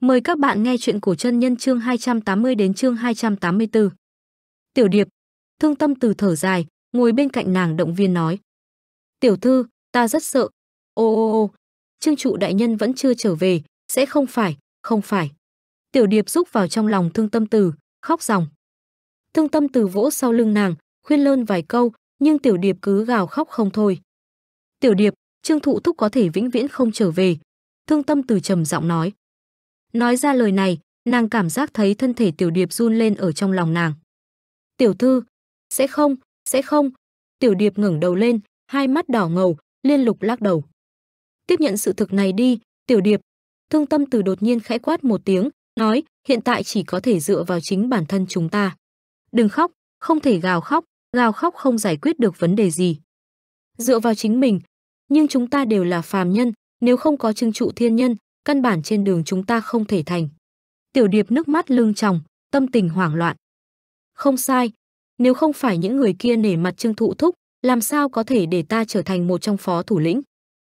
Mời các bạn nghe chuyện cổ chân nhân chương 280 đến chương 284. Tiểu Điệp, thương tâm từ thở dài, ngồi bên cạnh nàng động viên nói. Tiểu thư, ta rất sợ. Ô ô ô, trương trụ đại nhân vẫn chưa trở về, sẽ không phải, không phải. Tiểu Điệp rúc vào trong lòng thương tâm từ, khóc ròng. Thương tâm từ vỗ sau lưng nàng, khuyên lơn vài câu, nhưng Tiểu Điệp cứ gào khóc không thôi. Tiểu Điệp, trương thụ thúc có thể vĩnh viễn không trở về. Thương tâm từ trầm giọng nói Nói ra lời này, nàng cảm giác thấy thân thể Tiểu Điệp run lên ở trong lòng nàng. "Tiểu thư, sẽ không, sẽ không." Tiểu Điệp ngẩng đầu lên, hai mắt đỏ ngầu, liên lục lắc đầu. "Tiếp nhận sự thực này đi, Tiểu Điệp." Thương Tâm Từ đột nhiên khẽ quát một tiếng, nói, "Hiện tại chỉ có thể dựa vào chính bản thân chúng ta. Đừng khóc, không thể gào khóc, gào khóc không giải quyết được vấn đề gì." Dựa vào chính mình, nhưng chúng ta đều là phàm nhân, nếu không có Trưng trụ thiên nhân, căn bản trên đường chúng ta không thể thành. Tiểu điệp nước mắt lưng tròng, tâm tình hoảng loạn. Không sai, nếu không phải những người kia nể mặt trương thụ thúc, làm sao có thể để ta trở thành một trong phó thủ lĩnh.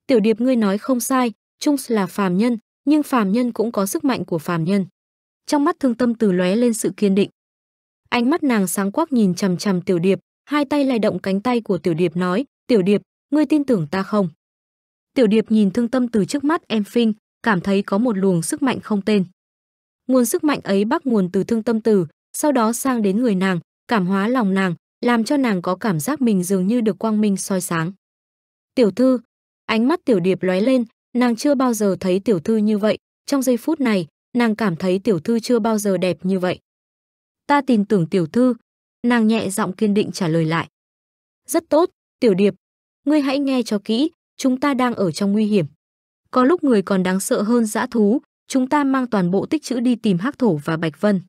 Tiểu điệp ngươi nói không sai, Trung là phàm nhân, nhưng phàm nhân cũng có sức mạnh của phàm nhân. Trong mắt thương tâm từ lóe lên sự kiên định. Ánh mắt nàng sáng quắc nhìn chằm chằm tiểu điệp, hai tay lay động cánh tay của tiểu điệp nói, tiểu điệp, ngươi tin tưởng ta không? Tiểu điệp nhìn thương tâm từ trước mắt em phinh, cảm thấy có một luồng sức mạnh không tên. Nguồn sức mạnh ấy bắt nguồn từ thương tâm tử, sau đó sang đến người nàng, cảm hóa lòng nàng, làm cho nàng có cảm giác mình dường như được quang minh soi sáng. Tiểu thư, ánh mắt tiểu điệp lóe lên, nàng chưa bao giờ thấy tiểu thư như vậy, trong giây phút này, nàng cảm thấy tiểu thư chưa bao giờ đẹp như vậy. Ta tin tưởng tiểu thư, nàng nhẹ giọng kiên định trả lời lại. Rất tốt, tiểu điệp, ngươi hãy nghe cho kỹ, chúng ta đang ở trong nguy hiểm. Có lúc người còn đáng sợ hơn dã thú, chúng ta mang toàn bộ tích chữ đi tìm Hắc Thổ và Bạch Vân.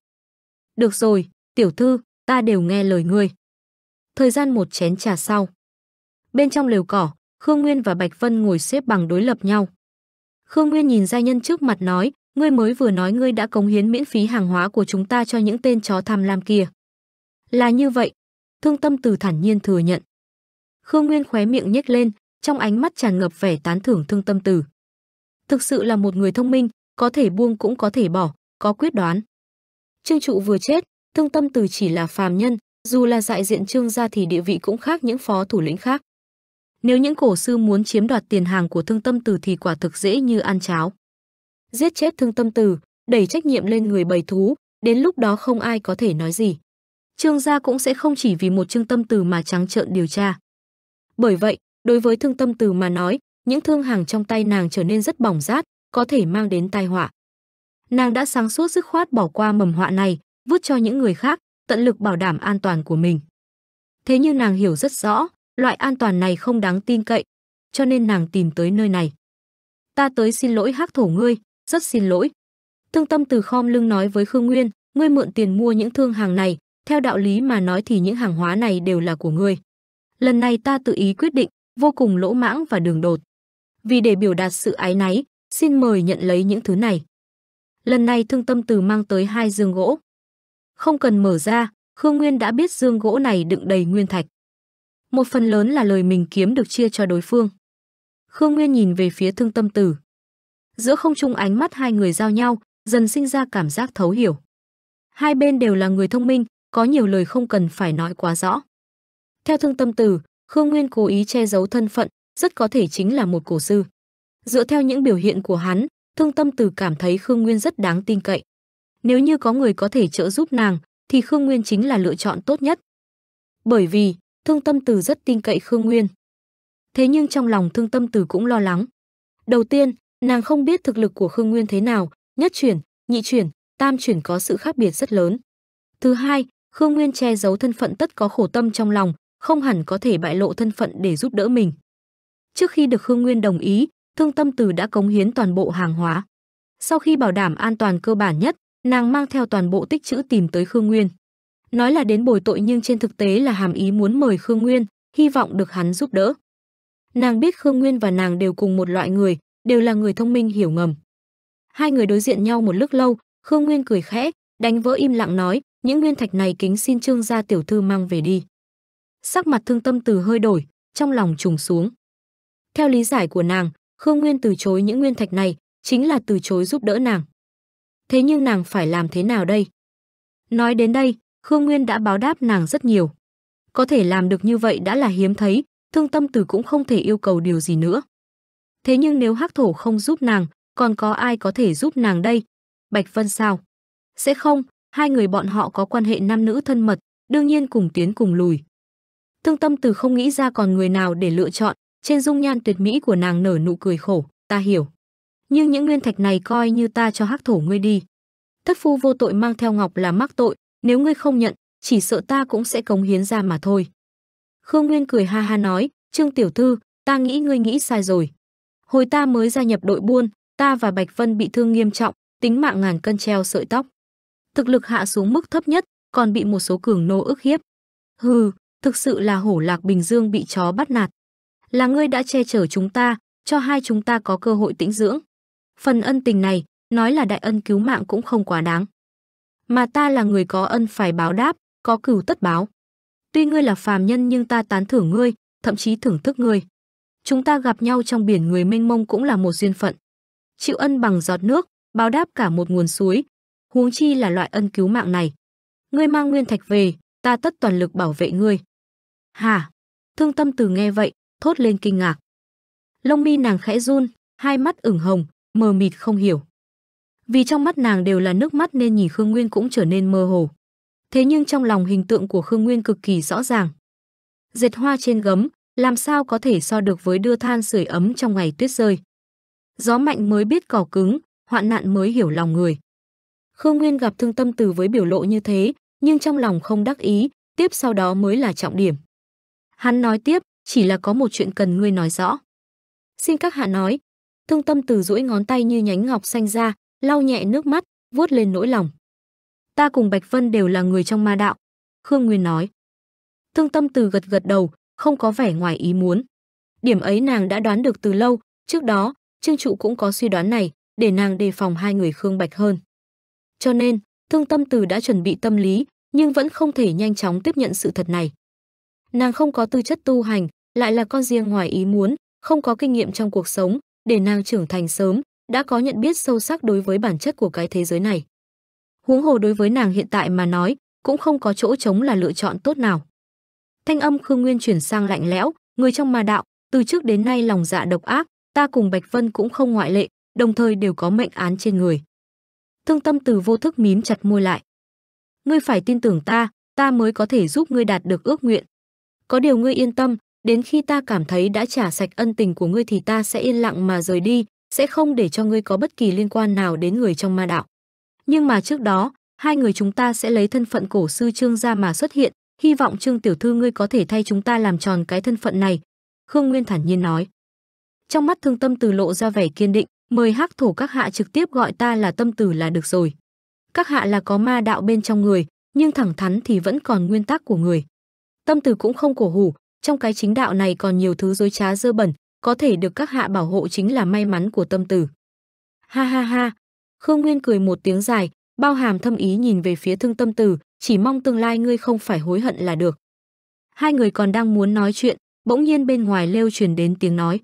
Được rồi, tiểu thư, ta đều nghe lời ngươi. Thời gian một chén trà sau. Bên trong lều cỏ, Khương Nguyên và Bạch Vân ngồi xếp bằng đối lập nhau. Khương Nguyên nhìn gia nhân trước mặt nói, ngươi mới vừa nói ngươi đã cống hiến miễn phí hàng hóa của chúng ta cho những tên chó tham lam kia. Là như vậy, thương tâm từ thản nhiên thừa nhận. Khương Nguyên khóe miệng nhếch lên, trong ánh mắt tràn ngập vẻ tán thưởng thương tâm từ thực sự là một người thông minh, có thể buông cũng có thể bỏ, có quyết đoán. Trương trụ vừa chết, thương tâm từ chỉ là phàm nhân, dù là dại diện trương gia thì địa vị cũng khác những phó thủ lĩnh khác. Nếu những cổ sư muốn chiếm đoạt tiền hàng của thương tâm từ thì quả thực dễ như ăn cháo. Giết chết thương tâm từ, đẩy trách nhiệm lên người bầy thú, đến lúc đó không ai có thể nói gì. Trương gia cũng sẽ không chỉ vì một trương tâm từ mà trắng trợn điều tra. Bởi vậy, đối với thương tâm từ mà nói, những thương hàng trong tay nàng trở nên rất bỏng rát, có thể mang đến tai họa. Nàng đã sáng suốt dứt khoát bỏ qua mầm họa này, vứt cho những người khác, tận lực bảo đảm an toàn của mình. Thế như nàng hiểu rất rõ, loại an toàn này không đáng tin cậy, cho nên nàng tìm tới nơi này. Ta tới xin lỗi hắc thổ ngươi, rất xin lỗi. Thương tâm từ khom lưng nói với Khương Nguyên, ngươi mượn tiền mua những thương hàng này, theo đạo lý mà nói thì những hàng hóa này đều là của ngươi. Lần này ta tự ý quyết định, vô cùng lỗ mãng và đường đột. Vì để biểu đạt sự ái náy, xin mời nhận lấy những thứ này. Lần này thương tâm từ mang tới hai dương gỗ. Không cần mở ra, Khương Nguyên đã biết dương gỗ này đựng đầy nguyên thạch. Một phần lớn là lời mình kiếm được chia cho đối phương. Khương Nguyên nhìn về phía thương tâm tử. Giữa không trung ánh mắt hai người giao nhau, dần sinh ra cảm giác thấu hiểu. Hai bên đều là người thông minh, có nhiều lời không cần phải nói quá rõ. Theo thương tâm tử, Khương Nguyên cố ý che giấu thân phận, rất có thể chính là một cổ sư. Dựa theo những biểu hiện của hắn, Thương Tâm Từ cảm thấy Khương Nguyên rất đáng tin cậy. Nếu như có người có thể trợ giúp nàng, thì Khương Nguyên chính là lựa chọn tốt nhất. Bởi vì, Thương Tâm Từ rất tin cậy Khương Nguyên. Thế nhưng trong lòng Thương Tâm Từ cũng lo lắng. Đầu tiên, nàng không biết thực lực của Khương Nguyên thế nào, nhất chuyển, nhị chuyển, tam chuyển có sự khác biệt rất lớn. Thứ hai, Khương Nguyên che giấu thân phận tất có khổ tâm trong lòng, không hẳn có thể bại lộ thân phận để giúp đỡ mình. Trước khi được Khương Nguyên đồng ý, Thương Tâm Từ đã cống hiến toàn bộ hàng hóa. Sau khi bảo đảm an toàn cơ bản nhất, nàng mang theo toàn bộ tích chữ tìm tới Khương Nguyên. Nói là đến bồi tội nhưng trên thực tế là hàm ý muốn mời Khương Nguyên, hy vọng được hắn giúp đỡ. Nàng biết Khương Nguyên và nàng đều cùng một loại người, đều là người thông minh hiểu ngầm. Hai người đối diện nhau một lúc lâu, Khương Nguyên cười khẽ, đánh vỡ im lặng nói, những nguyên thạch này kính xin trương gia tiểu thư mang về đi. Sắc mặt thương tâm từ hơi đổi, trong lòng trùng xuống. Theo lý giải của nàng, Khương Nguyên từ chối những nguyên thạch này chính là từ chối giúp đỡ nàng. Thế nhưng nàng phải làm thế nào đây? Nói đến đây, Khương Nguyên đã báo đáp nàng rất nhiều. Có thể làm được như vậy đã là hiếm thấy, thương tâm Từ cũng không thể yêu cầu điều gì nữa. Thế nhưng nếu hắc thổ không giúp nàng, còn có ai có thể giúp nàng đây? Bạch Vân sao? Sẽ không, hai người bọn họ có quan hệ nam nữ thân mật, đương nhiên cùng tiến cùng lùi. Thương tâm từ không nghĩ ra còn người nào để lựa chọn, trên dung nhan tuyệt mỹ của nàng nở nụ cười khổ, ta hiểu. Nhưng những nguyên thạch này coi như ta cho hắc thổ ngươi đi. Thất phu vô tội mang theo ngọc là mắc tội, nếu ngươi không nhận, chỉ sợ ta cũng sẽ cống hiến ra mà thôi. Khương Nguyên cười ha ha nói, Trương Tiểu Thư, ta nghĩ ngươi nghĩ sai rồi. Hồi ta mới gia nhập đội buôn, ta và Bạch Vân bị thương nghiêm trọng, tính mạng ngàn cân treo sợi tóc. Thực lực hạ xuống mức thấp nhất, còn bị một số cường nô ức hiếp. Hừ, thực sự là hổ lạc Bình Dương bị chó bắt nạt là ngươi đã che chở chúng ta, cho hai chúng ta có cơ hội tĩnh dưỡng. Phần ân tình này, nói là đại ân cứu mạng cũng không quá đáng. Mà ta là người có ân phải báo đáp, có cửu tất báo. Tuy ngươi là phàm nhân nhưng ta tán thưởng ngươi, thậm chí thưởng thức ngươi. Chúng ta gặp nhau trong biển người mênh mông cũng là một duyên phận. Chịu ân bằng giọt nước, báo đáp cả một nguồn suối, huống chi là loại ân cứu mạng này. Ngươi mang nguyên thạch về, ta tất toàn lực bảo vệ ngươi. Hà, Thương tâm từ nghe vậy, thốt lên kinh ngạc. Lông mi nàng khẽ run, hai mắt ửng hồng, mờ mịt không hiểu. Vì trong mắt nàng đều là nước mắt nên nhìn Khương Nguyên cũng trở nên mơ hồ. Thế nhưng trong lòng hình tượng của Khương Nguyên cực kỳ rõ ràng. Dệt hoa trên gấm, làm sao có thể so được với đưa than sưởi ấm trong ngày tuyết rơi. Gió mạnh mới biết cỏ cứng, hoạn nạn mới hiểu lòng người. Khương Nguyên gặp thương tâm từ với biểu lộ như thế, nhưng trong lòng không đắc ý, tiếp sau đó mới là trọng điểm. Hắn nói tiếp, chỉ là có một chuyện cần ngươi nói rõ. Xin các hạ nói, thương tâm từ duỗi ngón tay như nhánh ngọc xanh ra, lau nhẹ nước mắt, vuốt lên nỗi lòng. Ta cùng Bạch Vân đều là người trong ma đạo, Khương Nguyên nói. Thương tâm từ gật gật đầu, không có vẻ ngoài ý muốn. Điểm ấy nàng đã đoán được từ lâu, trước đó, Trương Trụ cũng có suy đoán này, để nàng đề phòng hai người Khương Bạch hơn. Cho nên, thương tâm từ đã chuẩn bị tâm lý, nhưng vẫn không thể nhanh chóng tiếp nhận sự thật này nàng không có tư chất tu hành, lại là con riêng ngoài ý muốn, không có kinh nghiệm trong cuộc sống, để nàng trưởng thành sớm, đã có nhận biết sâu sắc đối với bản chất của cái thế giới này. Huống hồ đối với nàng hiện tại mà nói, cũng không có chỗ trống là lựa chọn tốt nào. Thanh âm Khương Nguyên chuyển sang lạnh lẽo, người trong ma đạo, từ trước đến nay lòng dạ độc ác, ta cùng Bạch Vân cũng không ngoại lệ, đồng thời đều có mệnh án trên người. Thương tâm từ vô thức mím chặt môi lại. Ngươi phải tin tưởng ta, ta mới có thể giúp ngươi đạt được ước nguyện, có điều ngươi yên tâm, đến khi ta cảm thấy đã trả sạch ân tình của ngươi thì ta sẽ yên lặng mà rời đi, sẽ không để cho ngươi có bất kỳ liên quan nào đến người trong ma đạo. Nhưng mà trước đó, hai người chúng ta sẽ lấy thân phận cổ sư Trương ra mà xuất hiện, hy vọng Trương tiểu thư ngươi có thể thay chúng ta làm tròn cái thân phận này." Khương Nguyên thản nhiên nói. Trong mắt Thương Tâm Từ lộ ra vẻ kiên định, mời Hắc Thổ các hạ trực tiếp gọi ta là Tâm tử là được rồi. Các hạ là có ma đạo bên trong người, nhưng thẳng thắn thì vẫn còn nguyên tắc của người. Tâm từ cũng không cổ hủ, trong cái chính đạo này còn nhiều thứ dối trá dơ bẩn, có thể được các hạ bảo hộ chính là may mắn của tâm tử. Ha ha ha, Khương Nguyên cười một tiếng dài, bao hàm thâm ý nhìn về phía thương tâm tử, chỉ mong tương lai ngươi không phải hối hận là được. Hai người còn đang muốn nói chuyện, bỗng nhiên bên ngoài lêu truyền đến tiếng nói.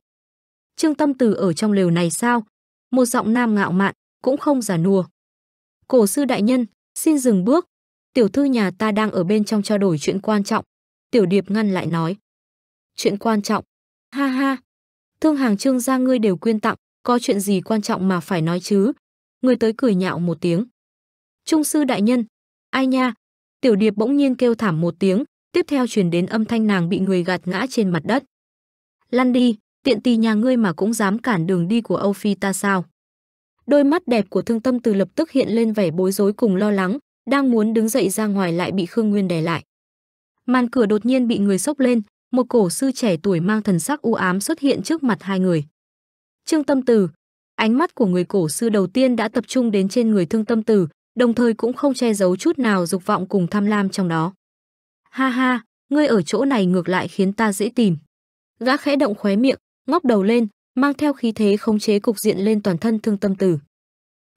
Trương tâm tử ở trong lều này sao? Một giọng nam ngạo mạn, cũng không giả nùa. Cổ sư đại nhân, xin dừng bước. Tiểu thư nhà ta đang ở bên trong trao đổi chuyện quan trọng, Tiểu Điệp ngăn lại nói. Chuyện quan trọng. Ha ha. Thương hàng trương gia ngươi đều quyên tặng, có chuyện gì quan trọng mà phải nói chứ? Người tới cười nhạo một tiếng. Trung sư đại nhân. Ai nha? Tiểu Điệp bỗng nhiên kêu thảm một tiếng, tiếp theo truyền đến âm thanh nàng bị người gạt ngã trên mặt đất. Lăn đi, tiện tì nhà ngươi mà cũng dám cản đường đi của Âu Phi ta sao? Đôi mắt đẹp của thương tâm từ lập tức hiện lên vẻ bối rối cùng lo lắng, đang muốn đứng dậy ra ngoài lại bị Khương Nguyên đè lại. Màn cửa đột nhiên bị người sốc lên, một cổ sư trẻ tuổi mang thần sắc u ám xuất hiện trước mặt hai người. Trương Tâm Từ, ánh mắt của người cổ sư đầu tiên đã tập trung đến trên người Thương Tâm Từ, đồng thời cũng không che giấu chút nào dục vọng cùng tham lam trong đó. Ha ha, ngươi ở chỗ này ngược lại khiến ta dễ tìm. Gã khẽ động khóe miệng, ngóc đầu lên, mang theo khí thế khống chế cục diện lên toàn thân Thương Tâm Từ.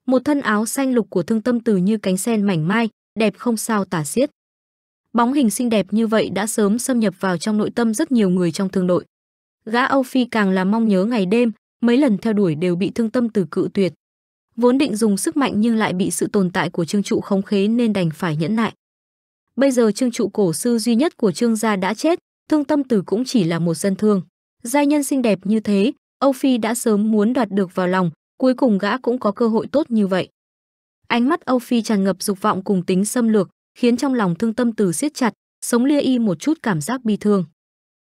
Một thân áo xanh lục của Thương Tâm Từ như cánh sen mảnh mai, đẹp không sao tả xiết. Bóng hình xinh đẹp như vậy đã sớm xâm nhập vào trong nội tâm rất nhiều người trong thương đội. Gã Âu Phi càng là mong nhớ ngày đêm, mấy lần theo đuổi đều bị thương tâm từ cự tuyệt. Vốn định dùng sức mạnh nhưng lại bị sự tồn tại của Trương Trụ khống khế nên đành phải nhẫn nại. Bây giờ Trương Trụ cổ sư duy nhất của Trương gia đã chết, thương tâm từ cũng chỉ là một dân thương. Giai nhân xinh đẹp như thế, Âu Phi đã sớm muốn đoạt được vào lòng, cuối cùng gã cũng có cơ hội tốt như vậy. Ánh mắt Âu Phi tràn ngập dục vọng cùng tính xâm lược, khiến trong lòng thương tâm từ siết chặt, sống lia y một chút cảm giác bi thương.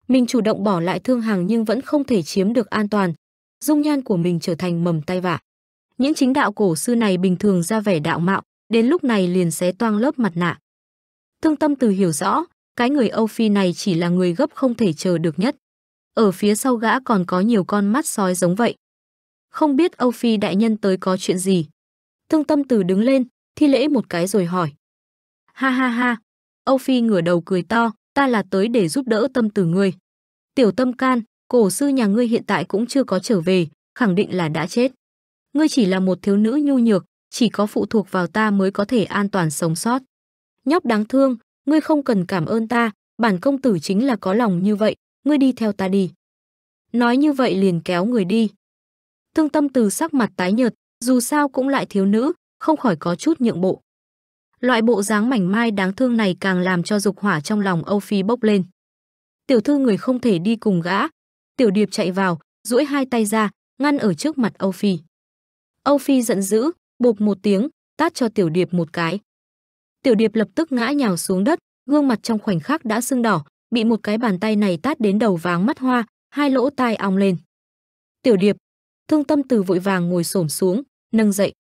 Mình chủ động bỏ lại thương hàng nhưng vẫn không thể chiếm được an toàn. Dung nhan của mình trở thành mầm tay vạ. Những chính đạo cổ sư này bình thường ra vẻ đạo mạo, đến lúc này liền xé toang lớp mặt nạ. Thương tâm từ hiểu rõ, cái người Âu Phi này chỉ là người gấp không thể chờ được nhất. Ở phía sau gã còn có nhiều con mắt sói giống vậy. Không biết Âu Phi đại nhân tới có chuyện gì. Thương tâm từ đứng lên, thi lễ một cái rồi hỏi. Ha ha ha. Âu Phi ngửa đầu cười to, ta là tới để giúp đỡ tâm tử ngươi. Tiểu tâm can, cổ sư nhà ngươi hiện tại cũng chưa có trở về, khẳng định là đã chết. Ngươi chỉ là một thiếu nữ nhu nhược, chỉ có phụ thuộc vào ta mới có thể an toàn sống sót. Nhóc đáng thương, ngươi không cần cảm ơn ta, bản công tử chính là có lòng như vậy, ngươi đi theo ta đi. Nói như vậy liền kéo người đi. Thương tâm từ sắc mặt tái nhợt, dù sao cũng lại thiếu nữ, không khỏi có chút nhượng bộ. Loại bộ dáng mảnh mai đáng thương này càng làm cho dục hỏa trong lòng Âu Phi bốc lên. Tiểu thư người không thể đi cùng gã. Tiểu điệp chạy vào, duỗi hai tay ra, ngăn ở trước mặt Âu Phi. Âu Phi giận dữ, bụp một tiếng, tát cho tiểu điệp một cái. Tiểu điệp lập tức ngã nhào xuống đất, gương mặt trong khoảnh khắc đã sưng đỏ, bị một cái bàn tay này tát đến đầu váng mắt hoa, hai lỗ tai ong lên. Tiểu điệp, thương tâm từ vội vàng ngồi xổm xuống, nâng dậy.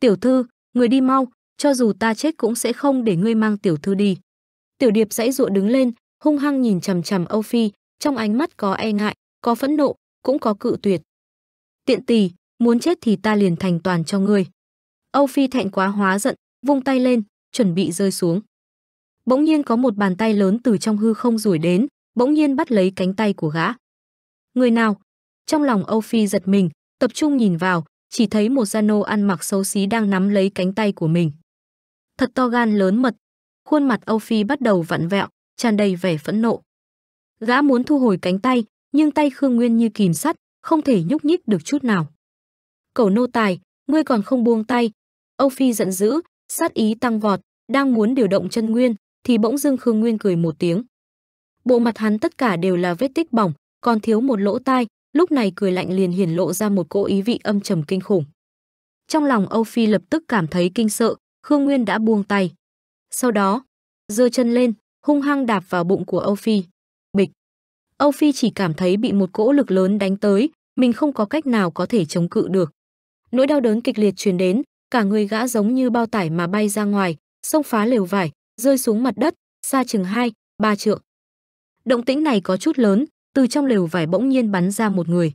Tiểu thư, người đi mau, cho dù ta chết cũng sẽ không để ngươi mang tiểu thư đi. Tiểu điệp dãy dụa đứng lên, hung hăng nhìn chằm chằm Âu Phi, trong ánh mắt có e ngại, có phẫn nộ, cũng có cự tuyệt. Tiện Tì muốn chết thì ta liền thành toàn cho ngươi. Âu Phi thẹn quá hóa giận, vung tay lên, chuẩn bị rơi xuống. Bỗng nhiên có một bàn tay lớn từ trong hư không rủi đến, bỗng nhiên bắt lấy cánh tay của gã. Người nào? Trong lòng Âu Phi giật mình, tập trung nhìn vào, chỉ thấy một gia nô ăn mặc xấu xí đang nắm lấy cánh tay của mình thật to gan lớn mật. Khuôn mặt Âu Phi bắt đầu vặn vẹo, tràn đầy vẻ phẫn nộ. Gã muốn thu hồi cánh tay, nhưng tay Khương Nguyên như kìm sắt, không thể nhúc nhích được chút nào. Cẩu nô tài, ngươi còn không buông tay. Âu Phi giận dữ, sát ý tăng vọt, đang muốn điều động chân nguyên, thì bỗng dưng Khương Nguyên cười một tiếng. Bộ mặt hắn tất cả đều là vết tích bỏng, còn thiếu một lỗ tai, lúc này cười lạnh liền hiển lộ ra một cỗ ý vị âm trầm kinh khủng. Trong lòng Âu Phi lập tức cảm thấy kinh sợ, Khương Nguyên đã buông tay. Sau đó, giơ chân lên, hung hăng đạp vào bụng của Âu Phi. Bịch. Âu Phi chỉ cảm thấy bị một cỗ lực lớn đánh tới, mình không có cách nào có thể chống cự được. Nỗi đau đớn kịch liệt truyền đến, cả người gã giống như bao tải mà bay ra ngoài, xông phá lều vải, rơi xuống mặt đất, xa chừng hai, ba trượng. Động tĩnh này có chút lớn, từ trong lều vải bỗng nhiên bắn ra một người.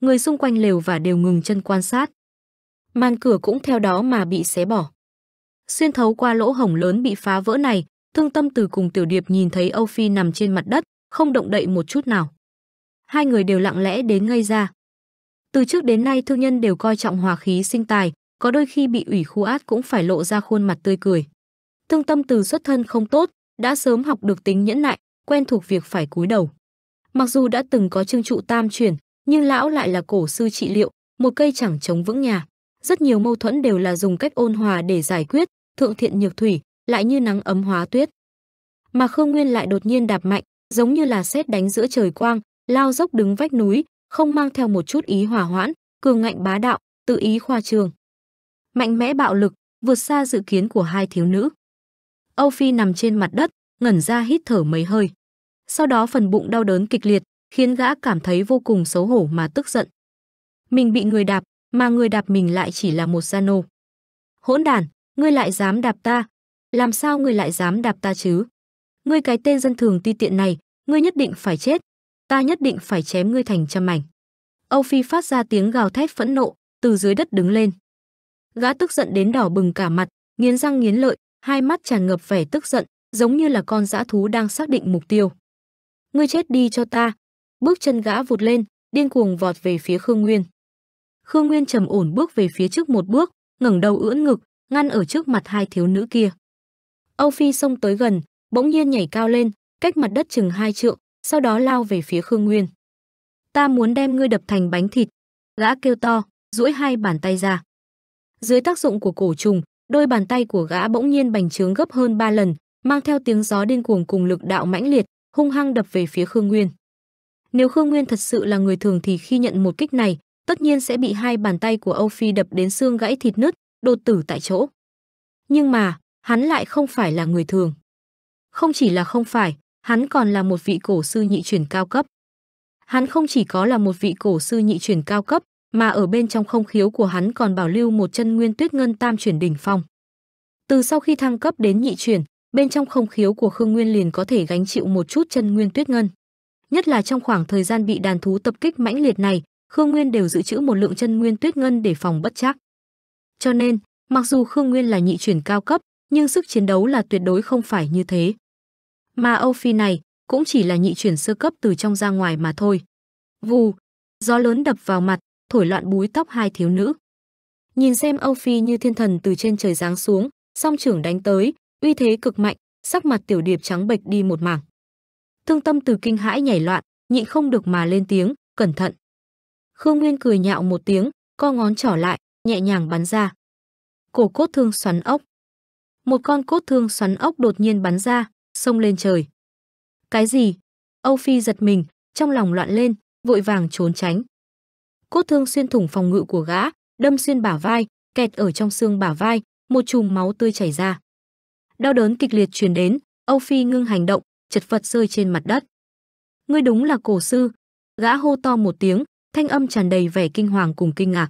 Người xung quanh lều vải đều ngừng chân quan sát. Màn cửa cũng theo đó mà bị xé bỏ xuyên thấu qua lỗ hổng lớn bị phá vỡ này, Thương Tâm Từ cùng Tiểu Điệp nhìn thấy Âu Phi nằm trên mặt đất, không động đậy một chút nào. Hai người đều lặng lẽ đến ngây ra. Từ trước đến nay thương nhân đều coi trọng hòa khí sinh tài, có đôi khi bị ủy khu át cũng phải lộ ra khuôn mặt tươi cười. Thương Tâm Từ xuất thân không tốt, đã sớm học được tính nhẫn nại, quen thuộc việc phải cúi đầu. Mặc dù đã từng có chương trụ tam truyền, nhưng lão lại là cổ sư trị liệu, một cây chẳng chống vững nhà. Rất nhiều mâu thuẫn đều là dùng cách ôn hòa để giải quyết, thượng thiện nhược thủy, lại như nắng ấm hóa tuyết. Mà Khương Nguyên lại đột nhiên đạp mạnh, giống như là sét đánh giữa trời quang, lao dốc đứng vách núi, không mang theo một chút ý hòa hoãn, cường ngạnh bá đạo, tự ý khoa trường. Mạnh mẽ bạo lực, vượt xa dự kiến của hai thiếu nữ. Âu Phi nằm trên mặt đất, ngẩn ra hít thở mấy hơi. Sau đó phần bụng đau đớn kịch liệt, khiến gã cảm thấy vô cùng xấu hổ mà tức giận. Mình bị người đạp, mà người đạp mình lại chỉ là một gia nô. Hỗn đàn, Ngươi lại dám đạp ta? Làm sao ngươi lại dám đạp ta chứ? Ngươi cái tên dân thường ti tiện này, ngươi nhất định phải chết. Ta nhất định phải chém ngươi thành trăm mảnh. Âu Phi phát ra tiếng gào thét phẫn nộ, từ dưới đất đứng lên. Gã tức giận đến đỏ bừng cả mặt, nghiến răng nghiến lợi, hai mắt tràn ngập vẻ tức giận, giống như là con dã thú đang xác định mục tiêu. Ngươi chết đi cho ta. Bước chân gã vụt lên, điên cuồng vọt về phía Khương Nguyên. Khương Nguyên trầm ổn bước về phía trước một bước, ngẩng đầu ưỡn ngực, ngăn ở trước mặt hai thiếu nữ kia. Âu Phi xông tới gần, bỗng nhiên nhảy cao lên, cách mặt đất chừng hai trượng, sau đó lao về phía Khương Nguyên. Ta muốn đem ngươi đập thành bánh thịt. Gã kêu to, duỗi hai bàn tay ra. Dưới tác dụng của cổ trùng, đôi bàn tay của gã bỗng nhiên bành trướng gấp hơn ba lần, mang theo tiếng gió điên cuồng cùng lực đạo mãnh liệt, hung hăng đập về phía Khương Nguyên. Nếu Khương Nguyên thật sự là người thường thì khi nhận một kích này, tất nhiên sẽ bị hai bàn tay của Âu Phi đập đến xương gãy thịt nứt, đột tử tại chỗ. Nhưng mà, hắn lại không phải là người thường. Không chỉ là không phải, hắn còn là một vị cổ sư nhị truyền cao cấp. Hắn không chỉ có là một vị cổ sư nhị truyền cao cấp, mà ở bên trong không khiếu của hắn còn bảo lưu một chân nguyên tuyết ngân tam chuyển đỉnh phong. Từ sau khi thăng cấp đến nhị truyền, bên trong không khiếu của Khương Nguyên liền có thể gánh chịu một chút chân nguyên tuyết ngân. Nhất là trong khoảng thời gian bị đàn thú tập kích mãnh liệt này, Khương Nguyên đều dự trữ một lượng chân nguyên tuyết ngân để phòng bất chắc. Cho nên, mặc dù Khương Nguyên là nhị chuyển cao cấp, nhưng sức chiến đấu là tuyệt đối không phải như thế. Mà Âu Phi này cũng chỉ là nhị chuyển sơ cấp từ trong ra ngoài mà thôi. Vù, gió lớn đập vào mặt, thổi loạn búi tóc hai thiếu nữ. Nhìn xem Âu Phi như thiên thần từ trên trời giáng xuống, song trưởng đánh tới, uy thế cực mạnh, sắc mặt tiểu điệp trắng bệch đi một mảng. Thương tâm từ kinh hãi nhảy loạn, nhịn không được mà lên tiếng, cẩn thận. Khương Nguyên cười nhạo một tiếng, co ngón trỏ lại, nhẹ nhàng bắn ra. Cổ cốt thương xoắn ốc. Một con cốt thương xoắn ốc đột nhiên bắn ra, xông lên trời. Cái gì? Âu Phi giật mình, trong lòng loạn lên, vội vàng trốn tránh. Cốt thương xuyên thủng phòng ngự của gã, đâm xuyên bả vai, kẹt ở trong xương bả vai, một chùm máu tươi chảy ra. Đau đớn kịch liệt truyền đến, Âu Phi ngưng hành động, chật vật rơi trên mặt đất. Ngươi đúng là cổ sư, gã hô to một tiếng, thanh âm tràn đầy vẻ kinh hoàng cùng kinh ngạc.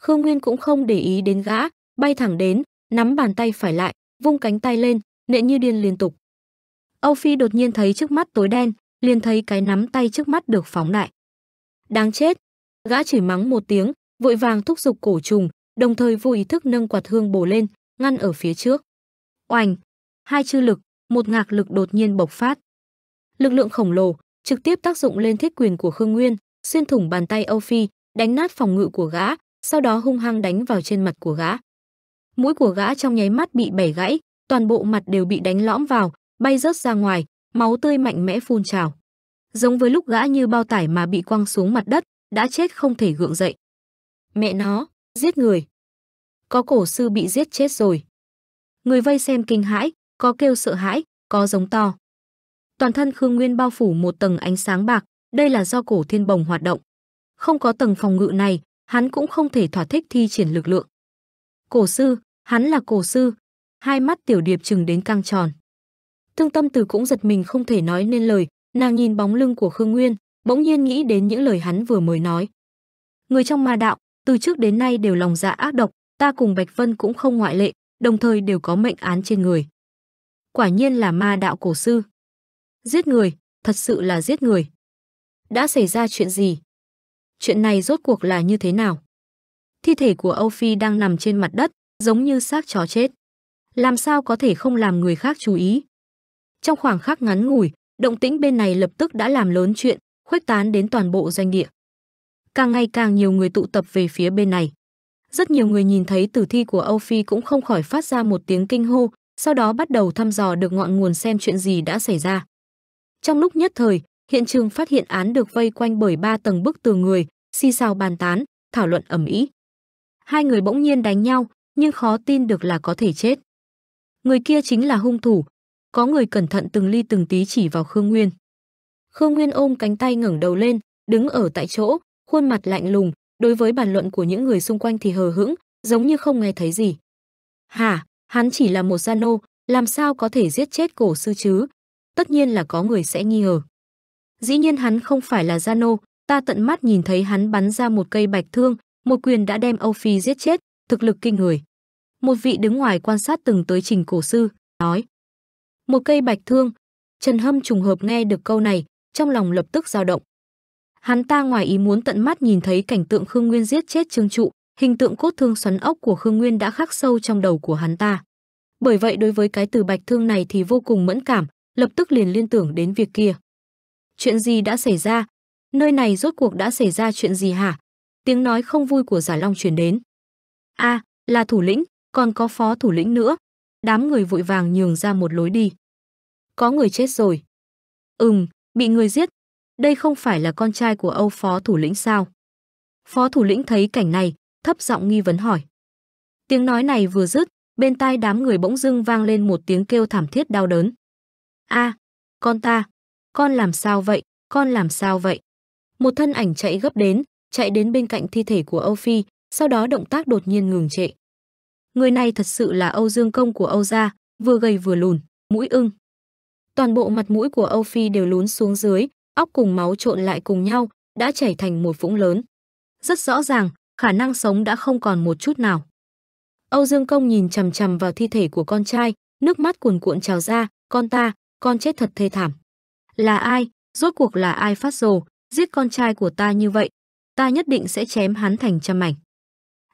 Khương Nguyên cũng không để ý đến gã, bay thẳng đến, nắm bàn tay phải lại, vung cánh tay lên, nện như điên liên tục. Âu Phi đột nhiên thấy trước mắt tối đen, liền thấy cái nắm tay trước mắt được phóng lại. Đáng chết! Gã chỉ mắng một tiếng, vội vàng thúc giục cổ trùng, đồng thời vô ý thức nâng quạt hương bổ lên, ngăn ở phía trước. Oành! Hai chư lực, một ngạc lực đột nhiên bộc phát. Lực lượng khổng lồ, trực tiếp tác dụng lên thiết quyền của Khương Nguyên, xuyên thủng bàn tay Âu Phi, đánh nát phòng ngự của gã, sau đó hung hăng đánh vào trên mặt của gã. Mũi của gã trong nháy mắt bị bẻ gãy, toàn bộ mặt đều bị đánh lõm vào, bay rớt ra ngoài, máu tươi mạnh mẽ phun trào. Giống với lúc gã như bao tải mà bị quăng xuống mặt đất, đã chết không thể gượng dậy. Mẹ nó, giết người. Có cổ sư bị giết chết rồi. Người vây xem kinh hãi, có kêu sợ hãi, có giống to. Toàn thân Khương Nguyên bao phủ một tầng ánh sáng bạc, đây là do cổ thiên bồng hoạt động. Không có tầng phòng ngự này, hắn cũng không thể thỏa thích thi triển lực lượng. Cổ sư, hắn là cổ sư. Hai mắt tiểu điệp chừng đến căng tròn. Thương tâm từ cũng giật mình không thể nói nên lời, nàng nhìn bóng lưng của Khương Nguyên, bỗng nhiên nghĩ đến những lời hắn vừa mới nói. Người trong ma đạo, từ trước đến nay đều lòng dạ ác độc, ta cùng Bạch Vân cũng không ngoại lệ, đồng thời đều có mệnh án trên người. Quả nhiên là ma đạo cổ sư. Giết người, thật sự là giết người. Đã xảy ra chuyện gì? chuyện này rốt cuộc là như thế nào? Thi thể của Âu Phi đang nằm trên mặt đất, giống như xác chó chết. Làm sao có thể không làm người khác chú ý? Trong khoảng khắc ngắn ngủi, động tĩnh bên này lập tức đã làm lớn chuyện, khuếch tán đến toàn bộ doanh địa. Càng ngày càng nhiều người tụ tập về phía bên này. Rất nhiều người nhìn thấy tử thi của Âu Phi cũng không khỏi phát ra một tiếng kinh hô, sau đó bắt đầu thăm dò được ngọn nguồn xem chuyện gì đã xảy ra. Trong lúc nhất thời, Hiện trường phát hiện án được vây quanh bởi ba tầng bức tường người, xì xào bàn tán, thảo luận ầm ĩ. Hai người bỗng nhiên đánh nhau, nhưng khó tin được là có thể chết. Người kia chính là hung thủ. Có người cẩn thận từng ly từng tí chỉ vào Khương Nguyên. Khương Nguyên ôm cánh tay ngẩng đầu lên, đứng ở tại chỗ, khuôn mặt lạnh lùng, đối với bàn luận của những người xung quanh thì hờ hững, giống như không nghe thấy gì. Hả, hắn chỉ là một gia nô, làm sao có thể giết chết cổ sư chứ? Tất nhiên là có người sẽ nghi ngờ. Dĩ nhiên hắn không phải là Zano, ta tận mắt nhìn thấy hắn bắn ra một cây bạch thương, một quyền đã đem Âu Phi giết chết, thực lực kinh người. Một vị đứng ngoài quan sát từng tới trình cổ sư, nói. Một cây bạch thương, Trần Hâm trùng hợp nghe được câu này, trong lòng lập tức dao động. Hắn ta ngoài ý muốn tận mắt nhìn thấy cảnh tượng Khương Nguyên giết chết Trương Trụ, hình tượng cốt thương xoắn ốc của Khương Nguyên đã khắc sâu trong đầu của hắn ta. Bởi vậy đối với cái từ bạch thương này thì vô cùng mẫn cảm, lập tức liền liên tưởng đến việc kia. Chuyện gì đã xảy ra? Nơi này rốt cuộc đã xảy ra chuyện gì hả? Tiếng nói không vui của Giả Long truyền đến. A, à, là thủ lĩnh, còn có phó thủ lĩnh nữa. Đám người vội vàng nhường ra một lối đi. Có người chết rồi. Ừm, bị người giết. Đây không phải là con trai của Âu phó thủ lĩnh sao? Phó thủ lĩnh thấy cảnh này, thấp giọng nghi vấn hỏi. Tiếng nói này vừa dứt, bên tai đám người bỗng dưng vang lên một tiếng kêu thảm thiết đau đớn. A, à, con ta con làm sao vậy, con làm sao vậy. Một thân ảnh chạy gấp đến, chạy đến bên cạnh thi thể của Âu Phi, sau đó động tác đột nhiên ngừng trệ. Người này thật sự là Âu Dương Công của Âu gia, vừa gầy vừa lùn, mũi ưng. Toàn bộ mặt mũi của Âu Phi đều lún xuống dưới, óc cùng máu trộn lại cùng nhau, đã chảy thành một vũng lớn. Rất rõ ràng, khả năng sống đã không còn một chút nào. Âu Dương Công nhìn chằm chằm vào thi thể của con trai, nước mắt cuồn cuộn trào ra, con ta, con chết thật thê thảm. Là ai? Rốt cuộc là ai phát rồ, giết con trai của ta như vậy? Ta nhất định sẽ chém hắn thành trăm mảnh.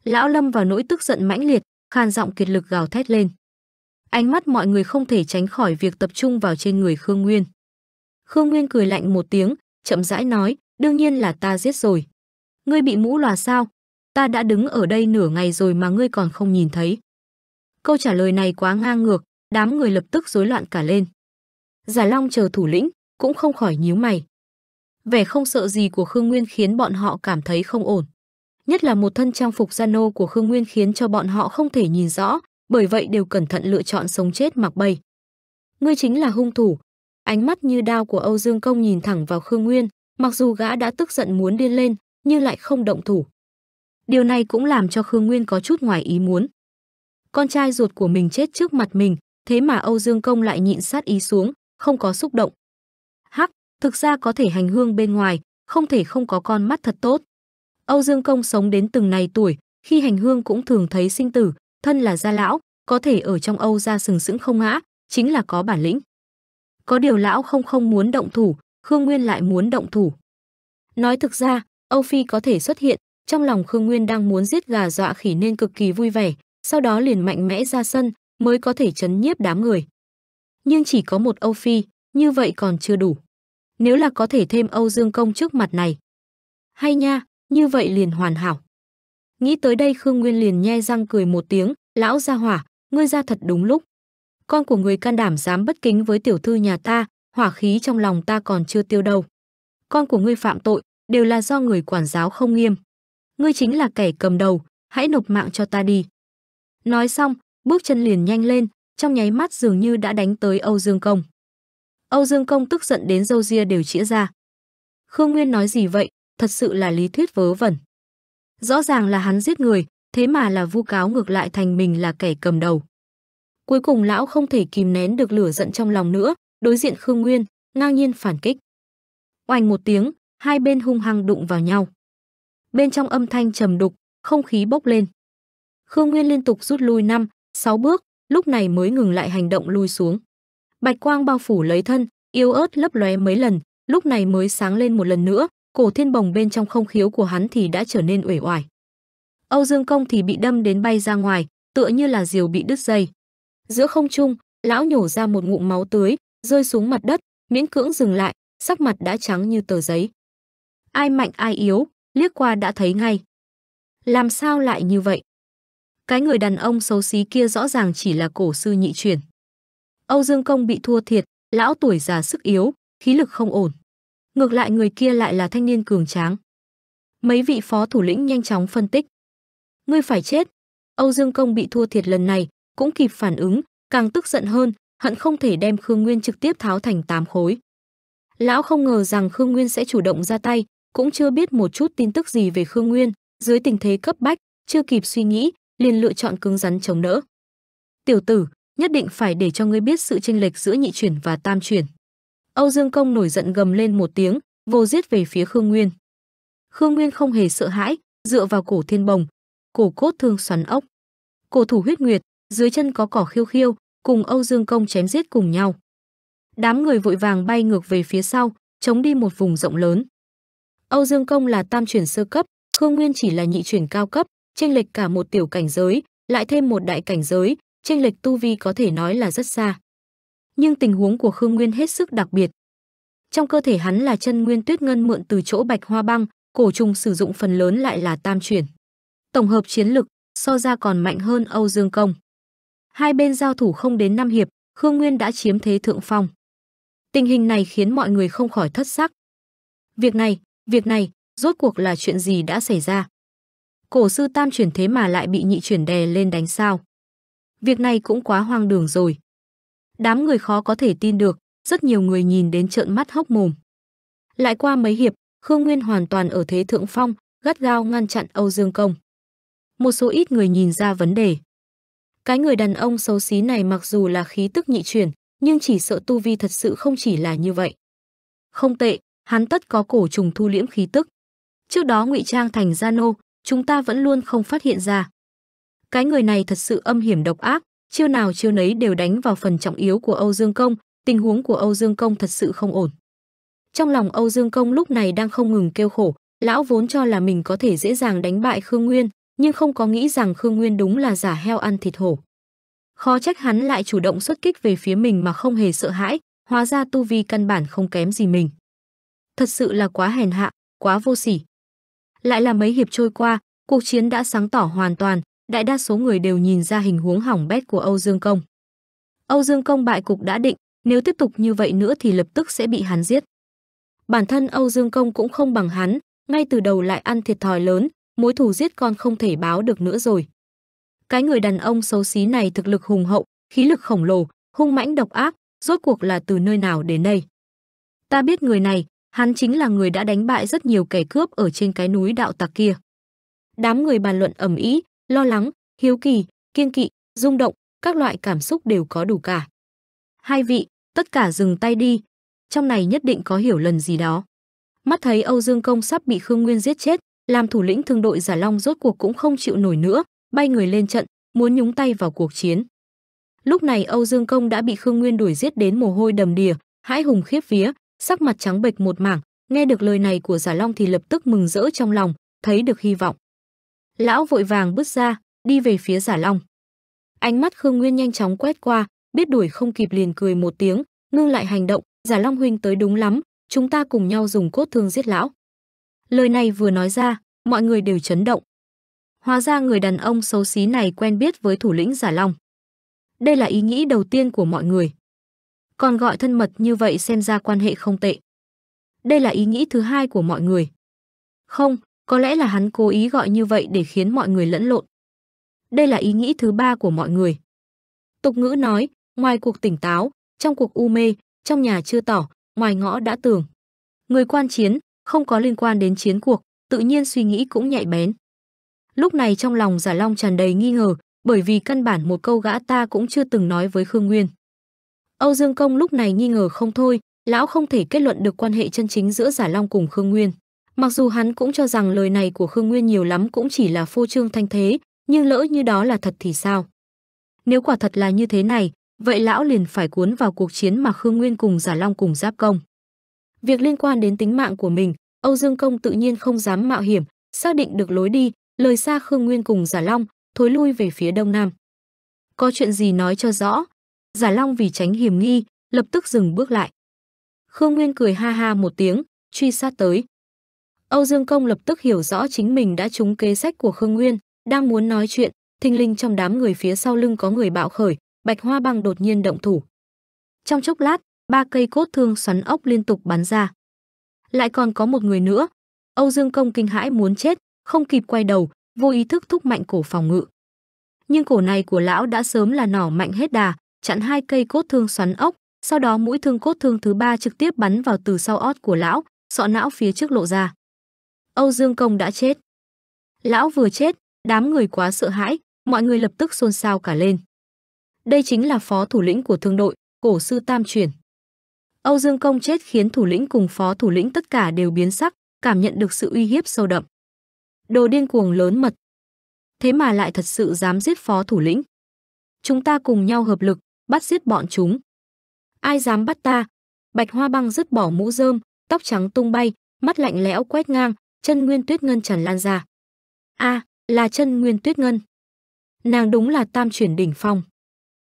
Lão Lâm vào nỗi tức giận mãnh liệt, khan giọng kiệt lực gào thét lên. Ánh mắt mọi người không thể tránh khỏi việc tập trung vào trên người Khương Nguyên. Khương Nguyên cười lạnh một tiếng, chậm rãi nói, đương nhiên là ta giết rồi. Ngươi bị mũ lòa sao? Ta đã đứng ở đây nửa ngày rồi mà ngươi còn không nhìn thấy. Câu trả lời này quá ngang ngược, đám người lập tức rối loạn cả lên. Giả Long chờ thủ lĩnh, cũng không khỏi nhíu mày. Vẻ không sợ gì của Khương Nguyên khiến bọn họ cảm thấy không ổn. Nhất là một thân trang phục Zano của Khương Nguyên khiến cho bọn họ không thể nhìn rõ, bởi vậy đều cẩn thận lựa chọn sống chết mặc bay. Ngươi chính là hung thủ. Ánh mắt như đao của Âu Dương Công nhìn thẳng vào Khương Nguyên, mặc dù gã đã tức giận muốn điên lên, nhưng lại không động thủ. Điều này cũng làm cho Khương Nguyên có chút ngoài ý muốn. Con trai ruột của mình chết trước mặt mình, thế mà Âu Dương Công lại nhịn sát ý xuống, không có xúc động thực ra có thể hành hương bên ngoài, không thể không có con mắt thật tốt. Âu Dương Công sống đến từng này tuổi, khi hành hương cũng thường thấy sinh tử, thân là gia lão, có thể ở trong Âu gia sừng sững không ngã, chính là có bản lĩnh. Có điều lão không không muốn động thủ, Khương Nguyên lại muốn động thủ. Nói thực ra, Âu Phi có thể xuất hiện, trong lòng Khương Nguyên đang muốn giết gà dọa khỉ nên cực kỳ vui vẻ, sau đó liền mạnh mẽ ra sân, mới có thể chấn nhiếp đám người. Nhưng chỉ có một Âu Phi, như vậy còn chưa đủ. Nếu là có thể thêm Âu Dương Công trước mặt này. Hay nha, như vậy liền hoàn hảo. Nghĩ tới đây Khương Nguyên liền nhe răng cười một tiếng, lão gia hỏa, ngươi ra thật đúng lúc. Con của người can đảm dám bất kính với tiểu thư nhà ta, hỏa khí trong lòng ta còn chưa tiêu đâu. Con của ngươi phạm tội, đều là do người quản giáo không nghiêm. Ngươi chính là kẻ cầm đầu, hãy nộp mạng cho ta đi. Nói xong, bước chân liền nhanh lên, trong nháy mắt dường như đã đánh tới Âu Dương Công. Âu Dương Công tức giận đến dâu ria đều chĩa ra. Khương Nguyên nói gì vậy, thật sự là lý thuyết vớ vẩn. Rõ ràng là hắn giết người, thế mà là vu cáo ngược lại thành mình là kẻ cầm đầu. Cuối cùng lão không thể kìm nén được lửa giận trong lòng nữa, đối diện Khương Nguyên, ngang nhiên phản kích. Oanh một tiếng, hai bên hung hăng đụng vào nhau. Bên trong âm thanh trầm đục, không khí bốc lên. Khương Nguyên liên tục rút lui năm, sáu bước, lúc này mới ngừng lại hành động lui xuống. Bạch quang bao phủ lấy thân, yêu ớt lấp lóe mấy lần, lúc này mới sáng lên một lần nữa, cổ thiên bồng bên trong không khiếu của hắn thì đã trở nên uể oải. Âu Dương Công thì bị đâm đến bay ra ngoài, tựa như là diều bị đứt dây. Giữa không trung, lão nhổ ra một ngụm máu tưới, rơi xuống mặt đất, miễn cưỡng dừng lại, sắc mặt đã trắng như tờ giấy. Ai mạnh ai yếu, liếc qua đã thấy ngay. Làm sao lại như vậy? Cái người đàn ông xấu xí kia rõ ràng chỉ là cổ sư nhị truyền. Âu Dương Công bị thua thiệt, lão tuổi già sức yếu, khí lực không ổn. Ngược lại người kia lại là thanh niên cường tráng. Mấy vị phó thủ lĩnh nhanh chóng phân tích. Ngươi phải chết. Âu Dương Công bị thua thiệt lần này, cũng kịp phản ứng, càng tức giận hơn, hận không thể đem Khương Nguyên trực tiếp tháo thành tám khối. Lão không ngờ rằng Khương Nguyên sẽ chủ động ra tay, cũng chưa biết một chút tin tức gì về Khương Nguyên, dưới tình thế cấp bách, chưa kịp suy nghĩ, liền lựa chọn cứng rắn chống đỡ. "Tiểu tử, nhất định phải để cho ngươi biết sự chênh lệch giữa nhị chuyển và tam chuyển. Âu Dương Công nổi giận gầm lên một tiếng, vô giết về phía Khương Nguyên. Khương Nguyên không hề sợ hãi, dựa vào cổ thiên bồng, cổ cốt thương xoắn ốc. Cổ thủ huyết nguyệt, dưới chân có cỏ khiêu khiêu, cùng Âu Dương Công chém giết cùng nhau. Đám người vội vàng bay ngược về phía sau, chống đi một vùng rộng lớn. Âu Dương Công là tam chuyển sơ cấp, Khương Nguyên chỉ là nhị chuyển cao cấp, chênh lệch cả một tiểu cảnh giới, lại thêm một đại cảnh giới, chênh lệch tu vi có thể nói là rất xa. Nhưng tình huống của Khương Nguyên hết sức đặc biệt. Trong cơ thể hắn là chân nguyên tuyết ngân mượn từ chỗ Bạch Hoa Băng, cổ trùng sử dụng phần lớn lại là tam chuyển. Tổng hợp chiến lực so ra còn mạnh hơn Âu Dương Công. Hai bên giao thủ không đến năm hiệp, Khương Nguyên đã chiếm thế thượng phong. Tình hình này khiến mọi người không khỏi thất sắc. Việc này, việc này, rốt cuộc là chuyện gì đã xảy ra? Cổ sư tam chuyển thế mà lại bị nhị chuyển đè lên đánh sao? Việc này cũng quá hoang đường rồi. Đám người khó có thể tin được, rất nhiều người nhìn đến trợn mắt hốc mồm. Lại qua mấy hiệp, Khương Nguyên hoàn toàn ở thế thượng phong, gắt gao ngăn chặn Âu Dương Công. Một số ít người nhìn ra vấn đề. Cái người đàn ông xấu xí này mặc dù là khí tức nhị chuyển, nhưng chỉ sợ tu vi thật sự không chỉ là như vậy. Không tệ, hắn tất có cổ trùng thu liễm khí tức. Trước đó ngụy trang thành gia nô, chúng ta vẫn luôn không phát hiện ra. Cái người này thật sự âm hiểm độc ác, chiêu nào chiêu nấy đều đánh vào phần trọng yếu của Âu Dương Công, tình huống của Âu Dương Công thật sự không ổn. Trong lòng Âu Dương Công lúc này đang không ngừng kêu khổ, lão vốn cho là mình có thể dễ dàng đánh bại Khương Nguyên, nhưng không có nghĩ rằng Khương Nguyên đúng là giả heo ăn thịt hổ. Khó trách hắn lại chủ động xuất kích về phía mình mà không hề sợ hãi, hóa ra tu vi căn bản không kém gì mình. Thật sự là quá hèn hạ, quá vô sỉ. Lại là mấy hiệp trôi qua, cuộc chiến đã sáng tỏ hoàn toàn, đại đa số người đều nhìn ra hình huống hỏng bét của Âu Dương Công. Âu Dương Công bại cục đã định, nếu tiếp tục như vậy nữa thì lập tức sẽ bị hắn giết. Bản thân Âu Dương Công cũng không bằng hắn, ngay từ đầu lại ăn thiệt thòi lớn, mối thù giết con không thể báo được nữa rồi. Cái người đàn ông xấu xí này thực lực hùng hậu, khí lực khổng lồ, hung mãnh độc ác, rốt cuộc là từ nơi nào đến đây? Ta biết người này, hắn chính là người đã đánh bại rất nhiều kẻ cướp ở trên cái núi đạo tặc kia. Đám người bàn luận ầm ĩ, lo lắng, hiếu kỳ, kiên kỵ, rung động, các loại cảm xúc đều có đủ cả. Hai vị, tất cả dừng tay đi, trong này nhất định có hiểu lần gì đó. Mắt thấy Âu Dương Công sắp bị Khương Nguyên giết chết, làm thủ lĩnh thương đội Giả Long rốt cuộc cũng không chịu nổi nữa, bay người lên trận, muốn nhúng tay vào cuộc chiến. Lúc này Âu Dương Công đã bị Khương Nguyên đuổi giết đến mồ hôi đầm đìa, hãi hùng khiếp vía, sắc mặt trắng bệch một mảng, nghe được lời này của Giả Long thì lập tức mừng rỡ trong lòng, thấy được hy vọng. Lão vội vàng bước ra, đi về phía giả long. Ánh mắt Khương Nguyên nhanh chóng quét qua, biết đuổi không kịp liền cười một tiếng, ngưng lại hành động, giả long huynh tới đúng lắm, chúng ta cùng nhau dùng cốt thương giết lão. Lời này vừa nói ra, mọi người đều chấn động. Hóa ra người đàn ông xấu xí này quen biết với thủ lĩnh giả long. Đây là ý nghĩ đầu tiên của mọi người. Còn gọi thân mật như vậy xem ra quan hệ không tệ. Đây là ý nghĩ thứ hai của mọi người. Không, có lẽ là hắn cố ý gọi như vậy để khiến mọi người lẫn lộn. Đây là ý nghĩ thứ ba của mọi người. Tục ngữ nói, ngoài cuộc tỉnh táo, trong cuộc u mê, trong nhà chưa tỏ, ngoài ngõ đã tường. Người quan chiến, không có liên quan đến chiến cuộc, tự nhiên suy nghĩ cũng nhạy bén. Lúc này trong lòng Giả Long tràn đầy nghi ngờ, bởi vì căn bản một câu gã ta cũng chưa từng nói với Khương Nguyên. Âu Dương Công lúc này nghi ngờ không thôi, lão không thể kết luận được quan hệ chân chính giữa Giả Long cùng Khương Nguyên. Mặc dù hắn cũng cho rằng lời này của Khương Nguyên nhiều lắm cũng chỉ là phô trương thanh thế, nhưng lỡ như đó là thật thì sao? Nếu quả thật là như thế này, vậy lão liền phải cuốn vào cuộc chiến mà Khương Nguyên cùng Giả Long cùng giáp công. Việc liên quan đến tính mạng của mình, Âu Dương Công tự nhiên không dám mạo hiểm, xác định được lối đi, lời xa Khương Nguyên cùng Giả Long, thối lui về phía đông nam. Có chuyện gì nói cho rõ? Giả Long vì tránh hiểm nghi, lập tức dừng bước lại. Khương Nguyên cười ha ha một tiếng, truy sát tới. Âu Dương Công lập tức hiểu rõ chính mình đã trúng kế sách của Khương Nguyên, đang muốn nói chuyện, thình linh trong đám người phía sau lưng có người bạo khởi, Bạch Hoa Băng đột nhiên động thủ. Trong chốc lát, ba cây cốt thương xoắn ốc liên tục bắn ra. Lại còn có một người nữa. Âu Dương Công kinh hãi muốn chết, không kịp quay đầu, vô ý thức thúc mạnh cổ phòng ngự. Nhưng cổ này của lão đã sớm là nỏ mạnh hết đà, chặn hai cây cốt thương xoắn ốc, sau đó mũi thương cốt thương thứ ba trực tiếp bắn vào từ sau ót của lão, sọ não phía trước lộ ra. Âu Dương Công đã chết. Lão vừa chết, đám người quá sợ hãi, mọi người lập tức xôn xao cả lên. Đây chính là phó thủ lĩnh của thương đội, cổ sư tam chuyển. Âu Dương Công chết khiến thủ lĩnh cùng phó thủ lĩnh tất cả đều biến sắc, cảm nhận được sự uy hiếp sâu đậm. Đồ điên cuồng lớn mật. Thế mà lại thật sự dám giết phó thủ lĩnh. Chúng ta cùng nhau hợp lực, bắt giết bọn chúng. Ai dám bắt ta? Bạch Hoa Băng dứt bỏ mũ rơm, tóc trắng tung bay, mắt lạnh lẽo quét ngang, chân nguyên tuyết ngân tràn lan ra. A, là chân nguyên tuyết ngân. Nàng đúng là tam chuyển đỉnh phong.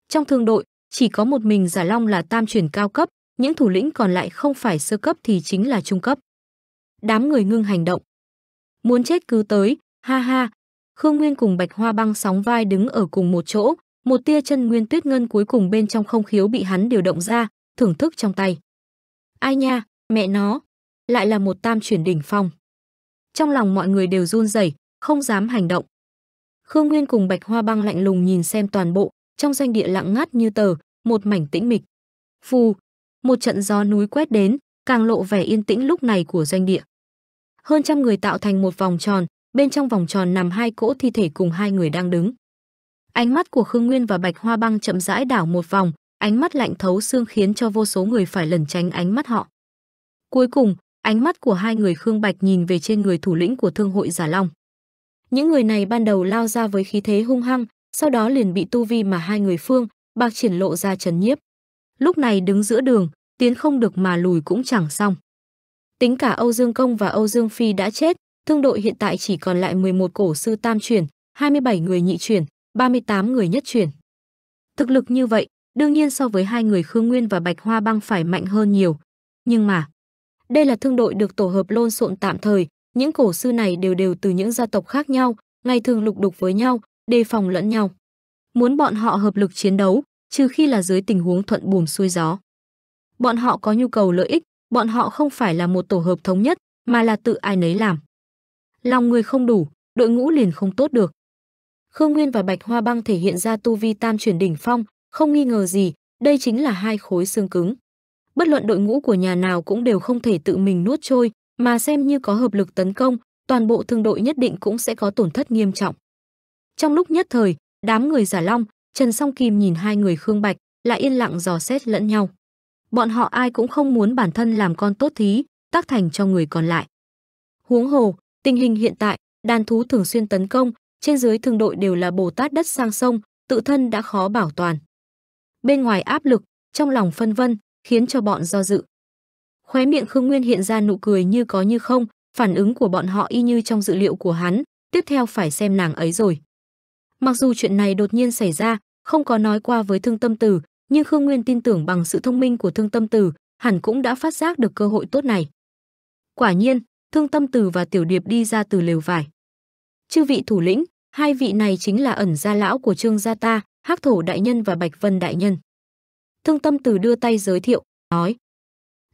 Trong thương đội, chỉ có một mình Giả Long là tam chuyển cao cấp, những thủ lĩnh còn lại không phải sơ cấp thì chính là trung cấp. Đám người ngưng hành động. Muốn chết cứ tới, ha ha. Khương Nguyên cùng Bạch Hoa Băng sóng vai đứng ở cùng một chỗ, một tia chân nguyên tuyết ngân cuối cùng bên trong không khiếu bị hắn điều động ra, thưởng thức trong tay. Ai nha, mẹ nó, lại là một tam chuyển đỉnh phong trong lòng mọi người đều run rẩy, không dám hành động. Khương Nguyên cùng Bạch Hoa Băng lạnh lùng nhìn xem toàn bộ, trong doanh địa lặng ngắt như tờ, một mảnh tĩnh mịch. Phù, một trận gió núi quét đến, càng lộ vẻ yên tĩnh lúc này của doanh địa. Hơn trăm người tạo thành một vòng tròn, bên trong vòng tròn nằm hai cỗ thi thể cùng hai người đang đứng. Ánh mắt của Khương Nguyên và Bạch Hoa Băng chậm rãi đảo một vòng, ánh mắt lạnh thấu xương khiến cho vô số người phải lẩn tránh ánh mắt họ. Cuối cùng, Ánh mắt của hai người Khương Bạch nhìn về trên người thủ lĩnh của thương hội Giả Long. Những người này ban đầu lao ra với khí thế hung hăng, sau đó liền bị tu vi mà hai người Phương, Bạc triển lộ ra chấn nhiếp. Lúc này đứng giữa đường, tiến không được mà lùi cũng chẳng xong. Tính cả Âu Dương Công và Âu Dương Phi đã chết, thương đội hiện tại chỉ còn lại 11 cổ sư tam chuyển, 27 người nhị chuyển, 38 người nhất chuyển. Thực lực như vậy, đương nhiên so với hai người Khương Nguyên và Bạch Hoa Băng phải mạnh hơn nhiều. Nhưng mà, đây là thương đội được tổ hợp lôn xộn tạm thời, những cổ sư này đều đều từ những gia tộc khác nhau, ngày thường lục đục với nhau, đề phòng lẫn nhau. Muốn bọn họ hợp lực chiến đấu, trừ khi là dưới tình huống thuận buồm xuôi gió. Bọn họ có nhu cầu lợi ích, bọn họ không phải là một tổ hợp thống nhất, mà là tự ai nấy làm. Lòng người không đủ, đội ngũ liền không tốt được. Khương Nguyên và Bạch Hoa Băng thể hiện ra tu vi tam chuyển đỉnh phong, không nghi ngờ gì, đây chính là hai khối xương cứng bất luận đội ngũ của nhà nào cũng đều không thể tự mình nuốt trôi, mà xem như có hợp lực tấn công, toàn bộ thương đội nhất định cũng sẽ có tổn thất nghiêm trọng. Trong lúc nhất thời, đám người Giả Long, Trần Song Kim nhìn hai người Khương Bạch, lại yên lặng dò xét lẫn nhau. Bọn họ ai cũng không muốn bản thân làm con tốt thí, tác thành cho người còn lại. Huống hồ, tình hình hiện tại, đàn thú thường xuyên tấn công, trên dưới thương đội đều là Bồ Tát đất sang sông, tự thân đã khó bảo toàn. Bên ngoài áp lực, trong lòng phân vân, khiến cho bọn do dự. Khóe miệng Khương Nguyên hiện ra nụ cười như có như không, phản ứng của bọn họ y như trong dự liệu của hắn, tiếp theo phải xem nàng ấy rồi. Mặc dù chuyện này đột nhiên xảy ra, không có nói qua với Thương Tâm Tử, nhưng Khương Nguyên tin tưởng bằng sự thông minh của Thương Tâm Tử, hẳn cũng đã phát giác được cơ hội tốt này. Quả nhiên, Thương Tâm Tử và Tiểu Điệp đi ra từ lều vải. Chư vị thủ lĩnh, hai vị này chính là ẩn gia lão của Trương gia ta, Hắc Thổ đại nhân và Bạch Vân đại nhân. Thương Tâm Từ đưa tay giới thiệu, nói.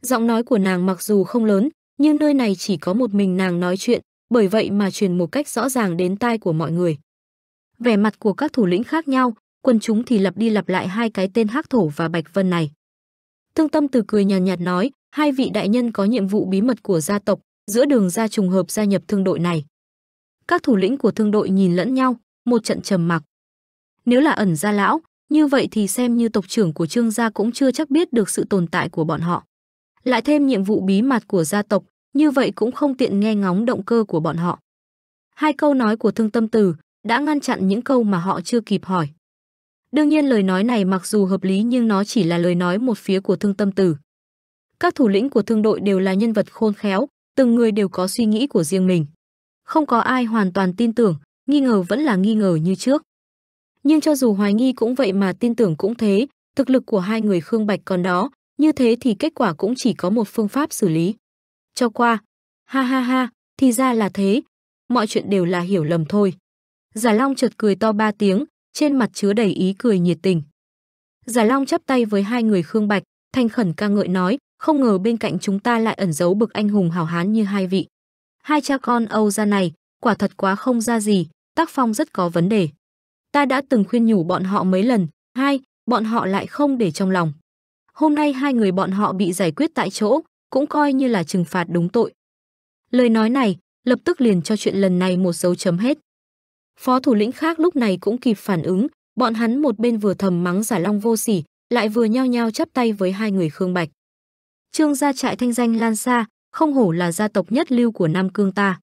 Giọng nói của nàng mặc dù không lớn, nhưng nơi này chỉ có một mình nàng nói chuyện, bởi vậy mà truyền một cách rõ ràng đến tai của mọi người. Vẻ mặt của các thủ lĩnh khác nhau, quân chúng thì lặp đi lặp lại hai cái tên Hắc Thổ và Bạch Vân này. Thương Tâm Từ cười nhàn nhạt, nhạt nói, hai vị đại nhân có nhiệm vụ bí mật của gia tộc, giữa đường ra trùng hợp gia nhập thương đội này. Các thủ lĩnh của thương đội nhìn lẫn nhau, một trận trầm mặc. Nếu là ẩn gia lão, như vậy thì xem như tộc trưởng của Trương gia cũng chưa chắc biết được sự tồn tại của bọn họ. Lại thêm nhiệm vụ bí mật của gia tộc, như vậy cũng không tiện nghe ngóng động cơ của bọn họ. Hai câu nói của Thương Tâm Tử đã ngăn chặn những câu mà họ chưa kịp hỏi. Đương nhiên lời nói này mặc dù hợp lý nhưng nó chỉ là lời nói một phía của Thương Tâm Tử. Các thủ lĩnh của thương đội đều là nhân vật khôn khéo, từng người đều có suy nghĩ của riêng mình. Không có ai hoàn toàn tin tưởng, nghi ngờ vẫn là nghi ngờ như trước nhưng cho dù hoài nghi cũng vậy mà tin tưởng cũng thế, thực lực của hai người Khương Bạch còn đó, như thế thì kết quả cũng chỉ có một phương pháp xử lý. Cho qua, ha ha ha, thì ra là thế, mọi chuyện đều là hiểu lầm thôi. Giả Long chợt cười to ba tiếng, trên mặt chứa đầy ý cười nhiệt tình. Giả Long chắp tay với hai người Khương Bạch, thanh khẩn ca ngợi nói, không ngờ bên cạnh chúng ta lại ẩn giấu bực anh hùng hào hán như hai vị. Hai cha con Âu gia này, quả thật quá không ra gì, tác phong rất có vấn đề. Ta đã từng khuyên nhủ bọn họ mấy lần, hai, bọn họ lại không để trong lòng. Hôm nay hai người bọn họ bị giải quyết tại chỗ, cũng coi như là trừng phạt đúng tội. Lời nói này, lập tức liền cho chuyện lần này một dấu chấm hết. Phó thủ lĩnh khác lúc này cũng kịp phản ứng, bọn hắn một bên vừa thầm mắng giả long vô sỉ, lại vừa nhao nhao chắp tay với hai người Khương Bạch. Trương gia trại thanh danh lan xa, không hổ là gia tộc nhất lưu của Nam Cương ta.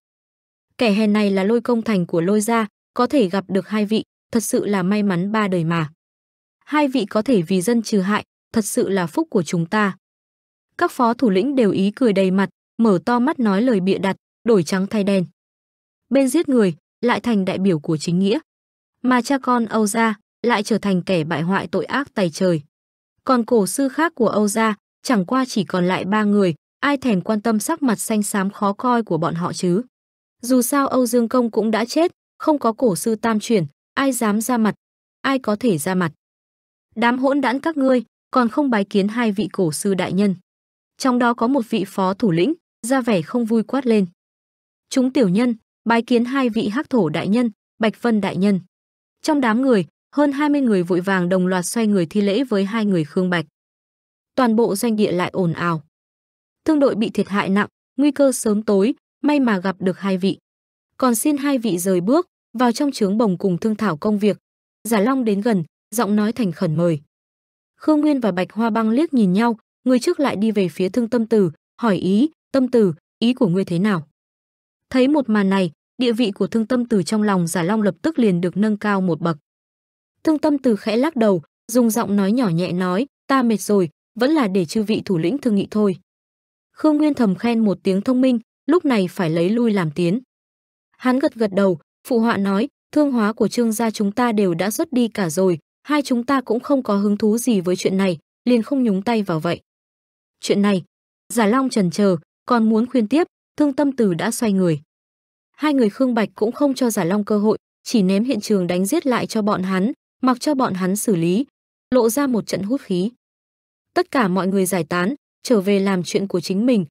Kẻ hèn này là lôi công thành của lôi gia, có thể gặp được hai vị, thật sự là may mắn ba đời mà. Hai vị có thể vì dân trừ hại, thật sự là phúc của chúng ta. Các phó thủ lĩnh đều ý cười đầy mặt, mở to mắt nói lời bịa đặt, đổi trắng thay đen. Bên giết người, lại thành đại biểu của chính nghĩa. Mà cha con Âu Gia lại trở thành kẻ bại hoại tội ác tày trời. Còn cổ sư khác của Âu Gia chẳng qua chỉ còn lại ba người, ai thèm quan tâm sắc mặt xanh xám khó coi của bọn họ chứ. Dù sao Âu Dương Công cũng đã chết, không có cổ sư tam chuyển, ai dám ra mặt, ai có thể ra mặt. Đám hỗn đãn các ngươi, còn không bái kiến hai vị cổ sư đại nhân. Trong đó có một vị phó thủ lĩnh, ra vẻ không vui quát lên. Chúng tiểu nhân, bái kiến hai vị hắc thổ đại nhân, Bạch Vân đại nhân. Trong đám người, hơn 20 người vội vàng đồng loạt xoay người thi lễ với hai người Khương Bạch. Toàn bộ doanh địa lại ồn ào. Thương đội bị thiệt hại nặng, nguy cơ sớm tối, may mà gặp được hai vị. Còn xin hai vị rời bước, vào trong trướng bồng cùng thương thảo công việc. Giả Long đến gần, giọng nói thành khẩn mời. Khương Nguyên và Bạch Hoa Băng liếc nhìn nhau, người trước lại đi về phía Thương Tâm Tử, hỏi ý, "Tâm Tử, ý của ngươi thế nào?" Thấy một màn này, địa vị của Thương Tâm Tử trong lòng Giả Long lập tức liền được nâng cao một bậc. Thương Tâm Tử khẽ lắc đầu, dùng giọng nói nhỏ nhẹ nói, "Ta mệt rồi, vẫn là để chư vị thủ lĩnh thương nghị thôi." Khương Nguyên thầm khen một tiếng thông minh, lúc này phải lấy lui làm tiến. Hắn gật gật đầu, Phụ họa nói, thương hóa của trương gia chúng ta đều đã xuất đi cả rồi, hai chúng ta cũng không có hứng thú gì với chuyện này, liền không nhúng tay vào vậy. Chuyện này, Giả Long trần chờ, còn muốn khuyên tiếp, thương tâm tử đã xoay người. Hai người Khương Bạch cũng không cho Giả Long cơ hội, chỉ ném hiện trường đánh giết lại cho bọn hắn, mặc cho bọn hắn xử lý, lộ ra một trận hút khí. Tất cả mọi người giải tán, trở về làm chuyện của chính mình.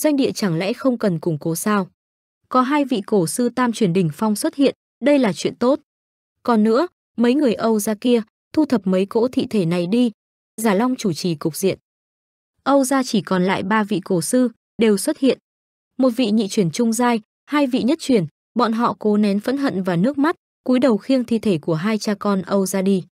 Doanh địa chẳng lẽ không cần củng cố sao? có hai vị cổ sư tam truyền đỉnh phong xuất hiện, đây là chuyện tốt. Còn nữa, mấy người Âu gia kia, thu thập mấy cỗ thị thể này đi, Giả Long chủ trì cục diện. Âu gia chỉ còn lại ba vị cổ sư, đều xuất hiện. Một vị nhị chuyển trung giai, hai vị nhất chuyển, bọn họ cố nén phẫn hận và nước mắt, cúi đầu khiêng thi thể của hai cha con Âu gia đi.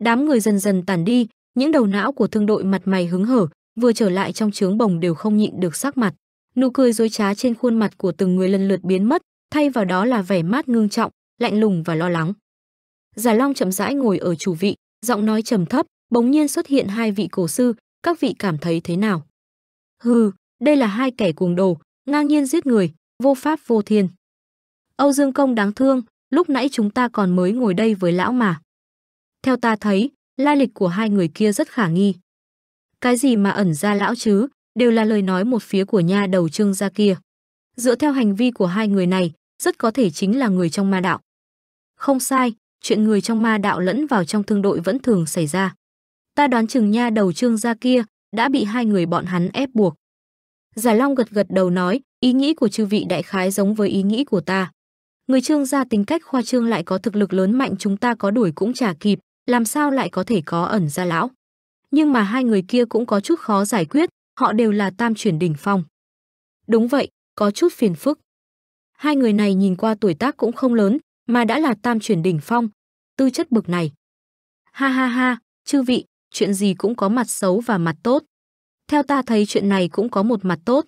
Đám người dần dần tàn đi, những đầu não của thương đội mặt mày hứng hở, vừa trở lại trong trướng bồng đều không nhịn được sắc mặt. Nụ cười dối trá trên khuôn mặt của từng người lần lượt biến mất, thay vào đó là vẻ mát ngưng trọng, lạnh lùng và lo lắng. Giả Long chậm rãi ngồi ở chủ vị, giọng nói trầm thấp, bỗng nhiên xuất hiện hai vị cổ sư, các vị cảm thấy thế nào? Hừ, đây là hai kẻ cuồng đồ, ngang nhiên giết người, vô pháp vô thiên. Âu Dương Công đáng thương, lúc nãy chúng ta còn mới ngồi đây với lão mà. Theo ta thấy, lai lịch của hai người kia rất khả nghi. Cái gì mà ẩn ra lão chứ, đều là lời nói một phía của nha đầu trương gia kia. Dựa theo hành vi của hai người này, rất có thể chính là người trong ma đạo. Không sai, chuyện người trong ma đạo lẫn vào trong thương đội vẫn thường xảy ra. Ta đoán chừng nha đầu trương gia kia đã bị hai người bọn hắn ép buộc. Giải Long gật gật đầu nói, ý nghĩ của chư vị đại khái giống với ý nghĩ của ta. Người trương gia tính cách khoa trương lại có thực lực lớn mạnh chúng ta có đuổi cũng chả kịp, làm sao lại có thể có ẩn gia lão. Nhưng mà hai người kia cũng có chút khó giải quyết, Họ đều là tam chuyển đỉnh phong. Đúng vậy, có chút phiền phức. Hai người này nhìn qua tuổi tác cũng không lớn, mà đã là tam chuyển đỉnh phong, tư chất bực này. Ha ha ha, chư vị, chuyện gì cũng có mặt xấu và mặt tốt. Theo ta thấy chuyện này cũng có một mặt tốt.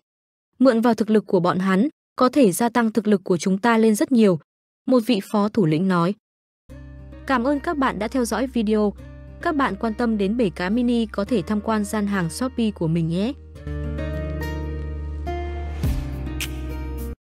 Mượn vào thực lực của bọn hắn, có thể gia tăng thực lực của chúng ta lên rất nhiều, một vị phó thủ lĩnh nói. Cảm ơn các bạn đã theo dõi video. Các bạn quan tâm đến bể cá mini có thể tham quan gian hàng Shopee của mình nhé!